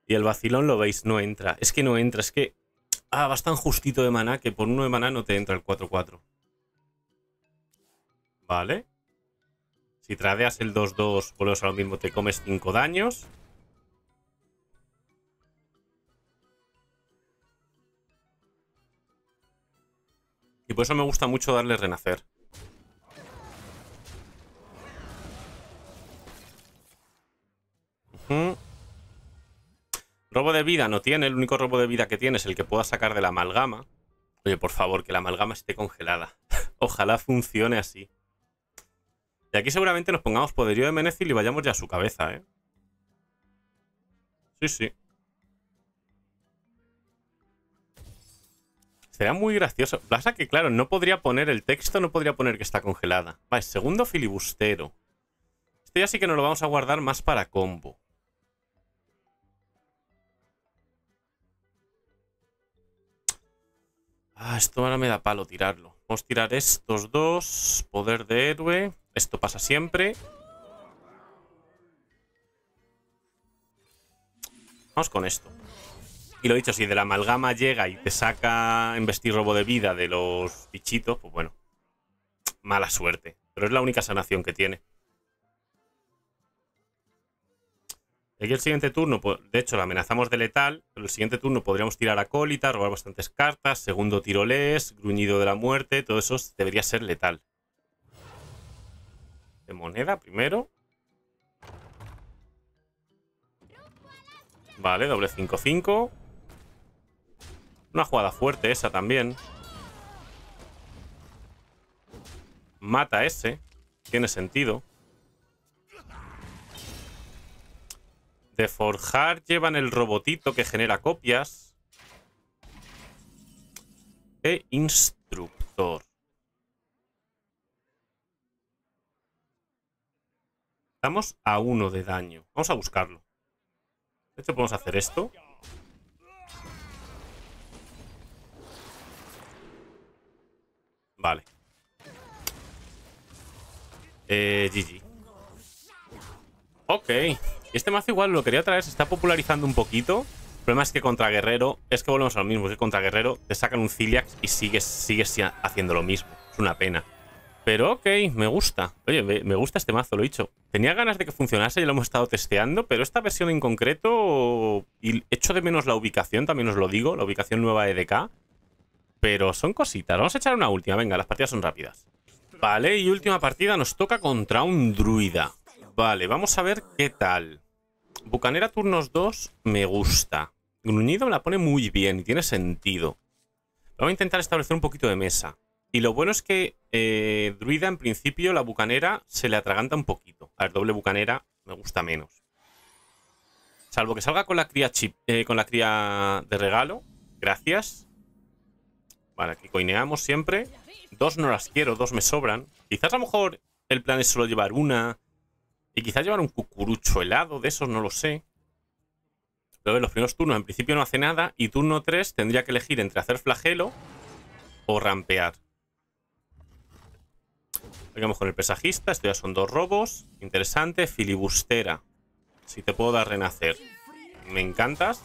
Speaker 1: Y el vacilón, lo veis, no entra. Es que no entra, es que Ah, vas tan justito de maná que por uno de mana no te entra el 4-4. Vale. Si tradeas el 2-2, vuelves a lo mismo, te comes 5 daños. Y por eso me gusta mucho darle renacer. Uh Robo de vida no tiene, el único robo de vida que tiene es el que pueda sacar de la amalgama. Oye, por favor, que la amalgama esté congelada. Ojalá funcione así. Y aquí seguramente nos pongamos poderío de Menecil y vayamos ya a su cabeza, ¿eh? Sí, sí. Será muy gracioso. Pasa que, claro, no podría poner el texto, no podría poner que está congelada. Vale, segundo filibustero. Este ya sí que nos lo vamos a guardar más para combo. Ah, esto ahora me da palo tirarlo. Vamos a tirar estos dos. Poder de héroe. Esto pasa siempre. Vamos con esto. Y lo dicho, si de la amalgama llega y te saca investir robo de vida de los bichitos, pues bueno. Mala suerte. Pero es la única sanación que tiene. Aquí el siguiente turno, pues, de hecho, la amenazamos de letal, pero el siguiente turno podríamos tirar acólita, robar bastantes cartas, segundo tiroles, gruñido de la muerte, todo eso debería ser letal. De moneda primero. Vale, doble 5-5. Una jugada fuerte esa también. Mata ese. Tiene sentido. forjar llevan el robotito que genera copias. E instructor. Estamos a uno de daño. Vamos a buscarlo. De hecho, podemos hacer esto. Vale. Eh, GG. Ok. Este mazo igual lo quería traer, se está popularizando un poquito. El problema es que contra Guerrero, es que volvemos a lo mismo, que contra Guerrero te sacan un Ciliax y sigues, sigues haciendo lo mismo. Es una pena. Pero ok, me gusta. Oye, me, gusta este mazo, lo he dicho. Tenía ganas de que funcionase y lo hemos estado testeando, pero esta versión en concreto... Y echo de menos la ubicación, también os lo digo, la ubicación nueva de DK. Pero son cositas. Vamos a echar una última. Venga, las partidas son rápidas. Vale, y última partida nos toca contra un druida. Vale, vamos a ver qué tal. Bucanera turnos 2 me gusta. Gruñido me la pone muy bien y tiene sentido. Vamos a intentar establecer un poquito de mesa. Y lo bueno es que eh, Druida, en principio, la bucanera se le atraganta un poquito. A ver, doble bucanera me gusta menos. Salvo que salga con la cría, chip, eh, con la cría de regalo. Gracias. Vale, aquí coineamos siempre. Dos no las quiero, dos me sobran. Quizás a lo mejor el plan es solo llevar una y quizás llevar un cucurucho helado de esos, no lo sé. Pero en los primeros turnos en principio no hace nada y turno 3 tendría que elegir entre hacer flagelo o rampear. Vamos con el pesajista, esto ya son dos robos. Interesante, filibustera. Si te puedo dar renacer. Me encantas.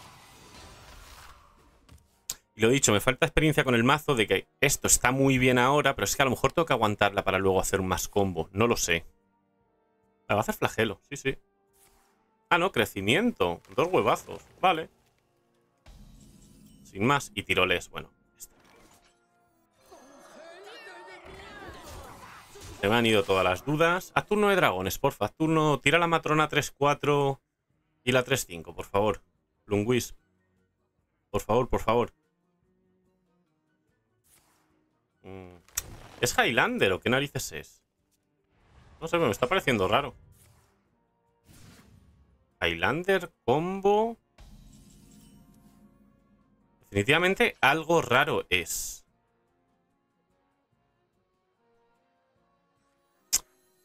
Speaker 1: Y lo dicho, me falta experiencia con el mazo de que esto está muy bien ahora, pero es que a lo mejor tengo que aguantarla para luego hacer un más combo. No lo sé. La va a hacer flagelo, sí, sí. Ah, no, crecimiento. Dos huevazos. Vale. Sin más. Y tiroles, bueno. Se me han ido todas las dudas. A turno de dragones, porfa. turno. Tira la matrona 3-4 y la 3-5, por favor. Lunguis. Por favor, por favor. Mm. ¿Es Highlander o qué narices es? No sé, me está pareciendo raro. Highlander, combo... Definitivamente algo raro es.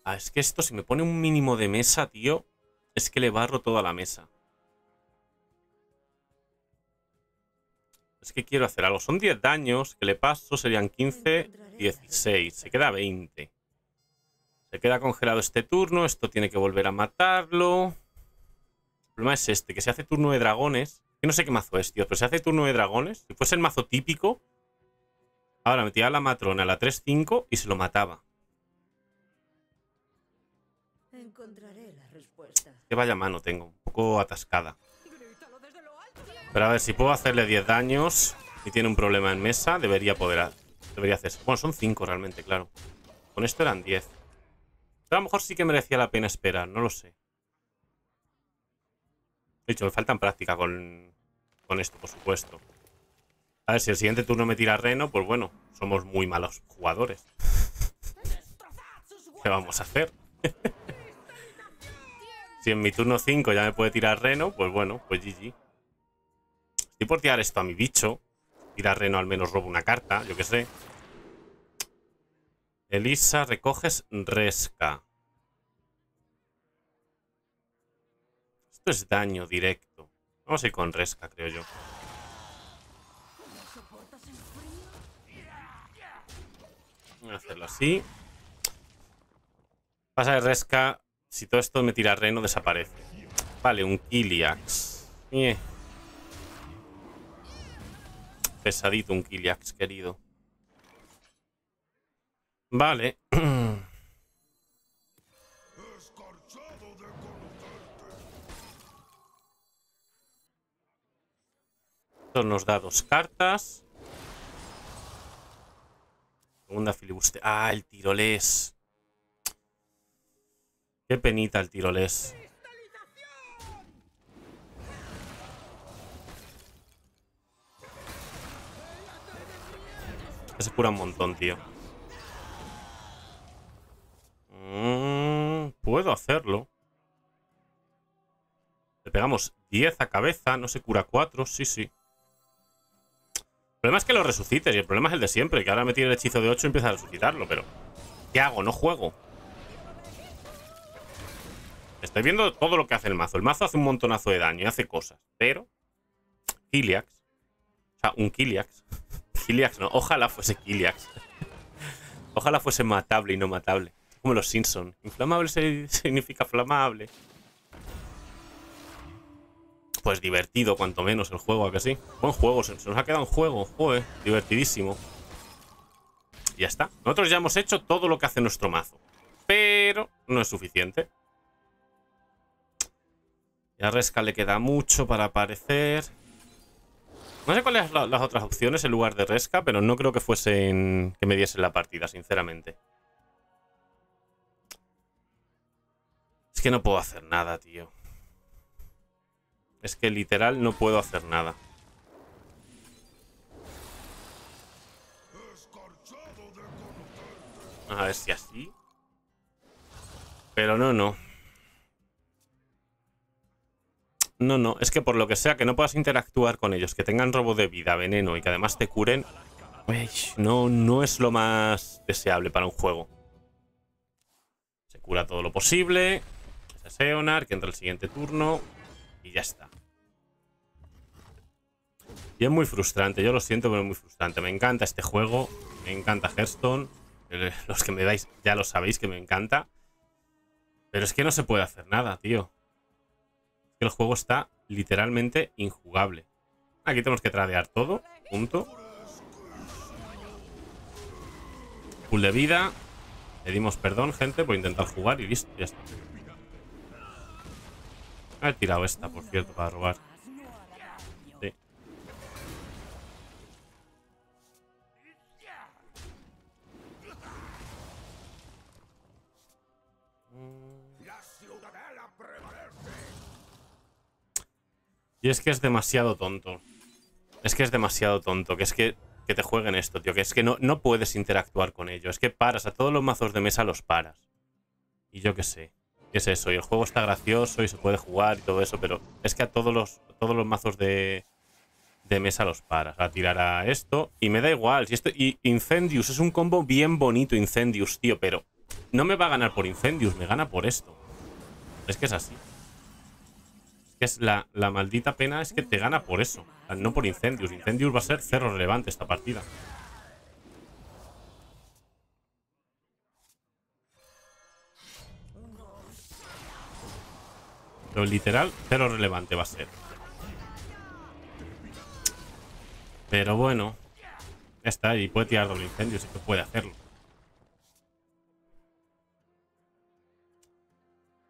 Speaker 1: Ah, es que esto si me pone un mínimo de mesa, tío, es que le barro toda la mesa. Es que quiero hacer algo. Son 10 daños, que le paso, serían 15, 16. Se queda 20. Se queda congelado este turno. Esto tiene que volver a matarlo. El problema es este, que se hace turno de dragones. Que no sé qué mazo es, tío, pero se hace turno de dragones. Si fuese el mazo típico... Ahora metía a la matrona, a la 3-5, y se lo mataba. Encontraré la Que vaya mano tengo, un poco atascada. Pero a ver, si puedo hacerle 10 daños y tiene un problema en mesa, debería poder... Debería hacerse. Bueno, son 5 realmente, claro. Con esto eran 10 a lo mejor sí que merecía la pena esperar, no lo sé. De hecho, me faltan práctica con, con esto, por supuesto. A ver, si el siguiente turno me tira Reno, pues bueno, somos muy malos jugadores. ¿Qué vamos a hacer? si en mi turno 5 ya me puede tirar Reno, pues bueno, pues GG. Estoy por tirar esto a mi bicho. Tirar Reno al menos robo una carta, yo qué sé. Elisa, recoges Resca. Esto es daño directo. Vamos a ir con Resca, creo yo. Voy a hacerlo así. Pasa de Resca. Si todo esto me tira reno, desaparece. Vale, un Kiliax. Eh. Pesadito un Kiliax, querido. Vale. Esto nos da dos cartas. Segunda filibuste. Ah, el tiroles. Qué penita el tiroles. Se cura un montón, tío. Mm, puedo hacerlo. Le pegamos 10 a cabeza, no se cura 4, sí, sí. El problema es que lo resucites y el problema es el de siempre, que ahora me tiene el hechizo de 8 y empieza a resucitarlo, pero... ¿Qué hago? No juego. Estoy viendo todo lo que hace el mazo. El mazo hace un montonazo de daño y hace cosas, pero... Kiliax. O sea, un Kiliax. Kiliax no, ojalá fuese Kiliax. ojalá fuese matable y no matable. Como los Simpson. Inflamable significa flamable. Pues divertido, cuanto menos, el juego, ¿a que sí? Buen juego, se nos ha quedado un juego. Joder, divertidísimo. ya está. Nosotros ya hemos hecho todo lo que hace nuestro mazo. Pero no es suficiente. La Resca le queda mucho para aparecer. No sé cuáles son las otras opciones en lugar de Resca, pero no creo que fuesen que me diesen la partida, sinceramente. que no puedo hacer nada, tío. Es que literal no puedo hacer nada. A ver si así. Pero no, no. No, no, es que por lo que sea, que no puedas interactuar con ellos, que tengan robo de vida, veneno y que además te curen, no, no es lo más deseable para un juego. Se cura todo lo posible a Seonar, que entra el siguiente turno y ya está. Y es muy frustrante, yo lo siento, pero es muy frustrante. Me encanta este juego, me encanta Hearthstone. Eh, los que me dais ya lo sabéis que me encanta. Pero es que no se puede hacer nada, tío. El juego está literalmente injugable. Aquí tenemos que tradear todo, punto. Full de vida. Pedimos perdón, gente, por intentar jugar y listo, ya está he tirado esta, por cierto, para robar. Y es que es demasiado tonto. Es que es demasiado tonto. Que es que, te jueguen esto, tío. Que es que no, no puedes interactuar con ellos. Es que paras. A todos los mazos de mesa los paras. Y yo qué sé es eso. Y el juego está gracioso y se puede jugar y todo eso, pero es que a todos los, todos los mazos de, mesa los para A tirar a esto y me da igual. Si esto, y Incendius es un combo bien bonito, Incendius, tío, pero no me va a ganar por Incendius, me gana por esto. Es que es así. Es la, la maldita pena es que te gana por eso, no por Incendius. Incendius va a ser cerro relevante esta partida. Pero literal, cero relevante va a ser. Pero bueno. Ya está, y puede tirar doble incendio, si que puede hacerlo.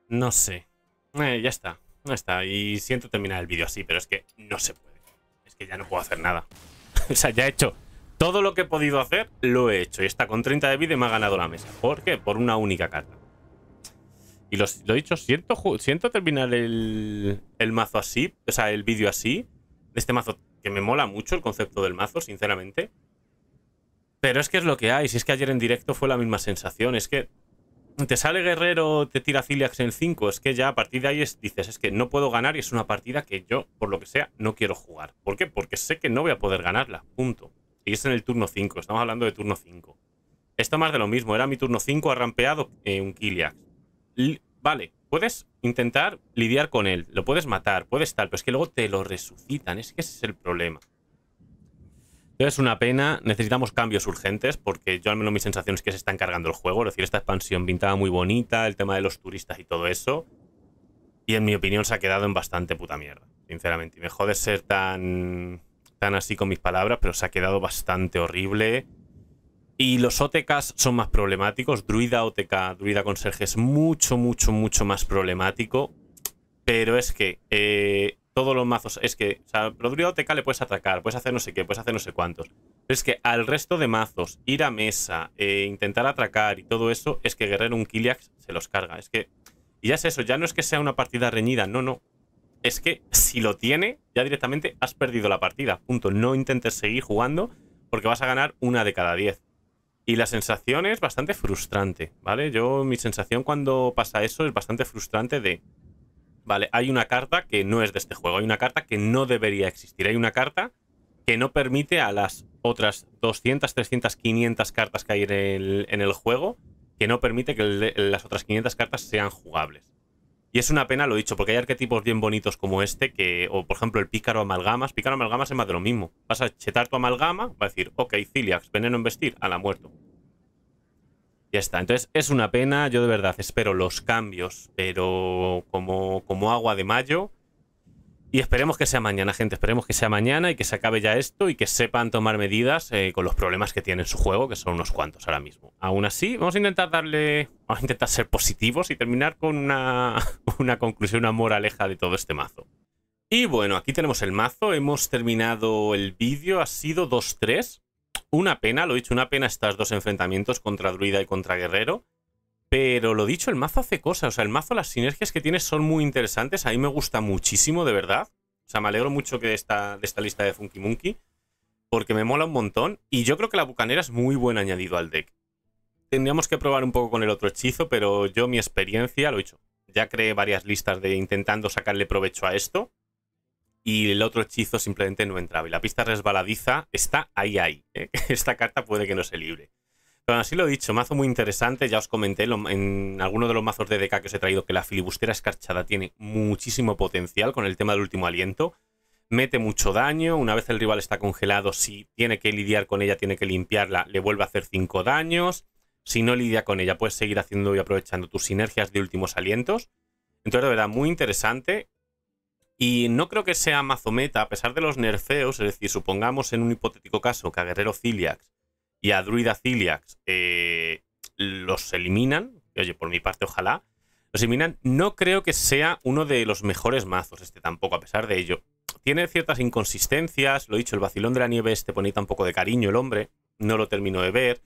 Speaker 1: No sé. Eh, ya está, ya está. Y siento terminar el vídeo así, pero es que no se puede. Es que ya no puedo hacer nada. o sea, ya he hecho todo lo que he podido hacer, lo he hecho. Y está con 30 de vida y me ha ganado la mesa. ¿Por qué? Por una única carta. Y lo lo dicho, siento, siento terminar el, mazo así, o sea, el vídeo así, de este mazo, que me mola mucho el concepto del mazo, sinceramente. Pero es que es lo que hay, si es que ayer en directo fue la misma sensación, es que te sale Guerrero, te tira Ciliax en 5, es que ya a partir de ahí dices, es que no puedo ganar y es una partida que yo, por lo que sea, no quiero jugar. ¿Por qué? Porque sé que no voy a poder ganarla, punto. Y es en el turno 5, estamos hablando de turno 5. Esto más de lo mismo, era mi turno 5 ha rampeado eh, un Kiliax. Vale, puedes intentar lidiar con él, lo puedes matar, puedes tal, pero es que luego te lo resucitan, es que ese es el problema. Es una pena, necesitamos cambios urgentes, porque yo al menos mi sensación es que se están cargando el juego, es decir, esta expansión pintaba muy bonita, el tema de los turistas y todo eso, y en mi opinión se ha quedado en bastante puta mierda, sinceramente. Y me jode ser tan, tan así con mis palabras, pero se ha quedado bastante horrible y los OTKs son más problemáticos. Druida OTK, Druida Conserje es mucho, mucho, mucho más problemático. Pero es que eh, todos los mazos. Es que, o sea, pero Druida OTK le puedes atacar, puedes hacer no sé qué, puedes hacer no sé cuántos. Pero es que al resto de mazos, ir a mesa, eh, intentar atracar y todo eso, es que Guerrero un Kiliax se los carga. Es que. Y ya es eso, ya no es que sea una partida reñida, no, no. Es que si lo tiene, ya directamente has perdido la partida. Punto. No intentes seguir jugando porque vas a ganar una de cada diez. Y la sensación es bastante frustrante, ¿vale? Yo, mi sensación cuando pasa eso es bastante frustrante de... Vale, hay una carta que no es de este juego, hay una carta que no debería existir, hay una carta que no permite a las otras 200, 300, 500 cartas que hay en el, juego, que no permite que las otras 500 cartas sean jugables. Y es una pena, lo he dicho, porque hay arquetipos bien bonitos como este, que, o por ejemplo el pícaro amalgamas. Pícaro amalgamas es más de lo mismo. Vas a chetar tu amalgama, va a decir, ok, Ciliax, veneno en vestir, a la muerto. Ya está. Entonces es una pena, yo de verdad espero los cambios, pero como, como agua de mayo, y esperemos que sea mañana, gente. Esperemos que sea mañana y que se acabe ya esto y que sepan tomar medidas eh, con los problemas que tiene su juego, que son unos cuantos ahora mismo. Aún así, vamos a intentar darle. a intentar ser positivos y terminar con una, una conclusión, una moraleja de todo este mazo. Y bueno, aquí tenemos el mazo. Hemos terminado el vídeo. Ha sido 2-3. Una pena, lo he dicho, una pena estos dos enfrentamientos contra Druida y contra Guerrero. Pero lo dicho, el mazo hace cosas. O sea, el mazo, las sinergias que tiene son muy interesantes. A mí me gusta muchísimo, de verdad. O sea, me alegro mucho que de esta, lista de Funky Monkey. Porque me mola un montón. Y yo creo que la bucanera es muy buen añadido al deck. Tendríamos que probar un poco con el otro hechizo, pero yo mi experiencia, lo he hecho. Ya creé varias listas de intentando sacarle provecho a esto. Y el otro hechizo simplemente no entraba. Y la pista resbaladiza está ahí, ahí. ¿eh? Esta carta puede que no se libre así lo he dicho, mazo muy interesante. Ya os comenté en alguno de los mazos de DK que os he traído que la filibustera escarchada tiene muchísimo potencial con el tema del último aliento. Mete mucho daño. Una vez el rival está congelado, si tiene que lidiar con ella, tiene que limpiarla, le vuelve a hacer 5 daños. Si no lidia con ella, puedes seguir haciendo y aprovechando tus sinergias de últimos alientos. Entonces, de verdad, muy interesante. Y no creo que sea mazo meta, a pesar de los nerfeos, es decir, supongamos en un hipotético caso que Guerrero Ciliax y a Druida Ciliax eh, los eliminan. Oye, por mi parte, ojalá. Los eliminan. No creo que sea uno de los mejores mazos este tampoco, a pesar de ello. Tiene ciertas inconsistencias. Lo he dicho, el vacilón de la nieve este ponía un poco de cariño el hombre. No lo termino de ver.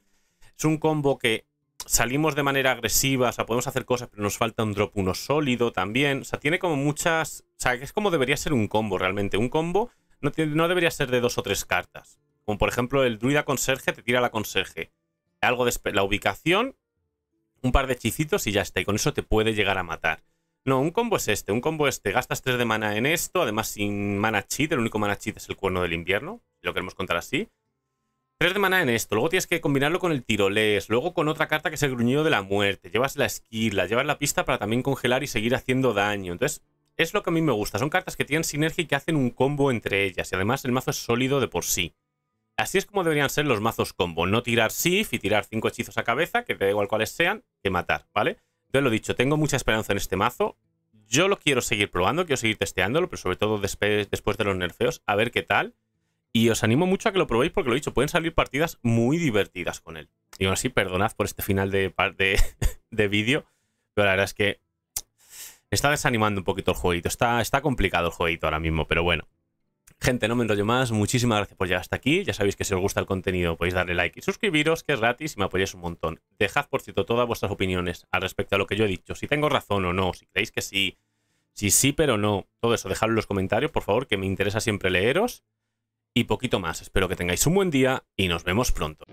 Speaker 1: Es un combo que salimos de manera agresiva, o sea, podemos hacer cosas, pero nos falta un drop uno sólido también. O sea, tiene como muchas... O sea, es como debería ser un combo realmente. Un combo no, no debería ser de dos o tres cartas. Como por ejemplo el druida conserje te tira la conserje. Algo de la ubicación, un par de hechicitos y ya está. Y con eso te puede llegar a matar. No, un combo es este. Un combo este. Gastas 3 de mana en esto. Además sin mana cheat. El único mana cheat es el cuerno del invierno. Si lo queremos contar así. 3 de mana en esto, luego tienes que combinarlo con el tiroles. luego con otra carta que es el gruñido de la muerte, llevas la esquila, llevas la pista para también congelar y seguir haciendo daño. Entonces, es lo que a mí me gusta, son cartas que tienen sinergia y que hacen un combo entre ellas, y además el mazo es sólido de por sí. Así es como deberían ser los mazos combo. No tirar Sif y tirar cinco hechizos a cabeza, que te da igual cuáles sean, que matar, ¿vale? Entonces lo dicho, tengo mucha esperanza en este mazo. Yo lo quiero seguir probando, quiero seguir testeándolo, pero sobre todo después de los nerfeos, a ver qué tal. Y os animo mucho a que lo probéis porque lo he dicho, pueden salir partidas muy divertidas con él. Y aún así, perdonad por este final de, de, de vídeo, pero la verdad es que está desanimando un poquito el jueguito. Está, está complicado el jueguito ahora mismo, pero bueno. Gente, no me enrollo más. Muchísimas gracias por llegar hasta aquí. Ya sabéis que si os gusta el contenido podéis darle like y suscribiros, que es gratis y me apoyáis un montón. Dejad, por cierto, todas vuestras opiniones al respecto a lo que yo he dicho. Si tengo razón o no, si creéis que sí, si sí, pero no. Todo eso, dejadlo en los comentarios, por favor, que me interesa siempre leeros. Y poquito más. Espero que tengáis un buen día y nos vemos pronto.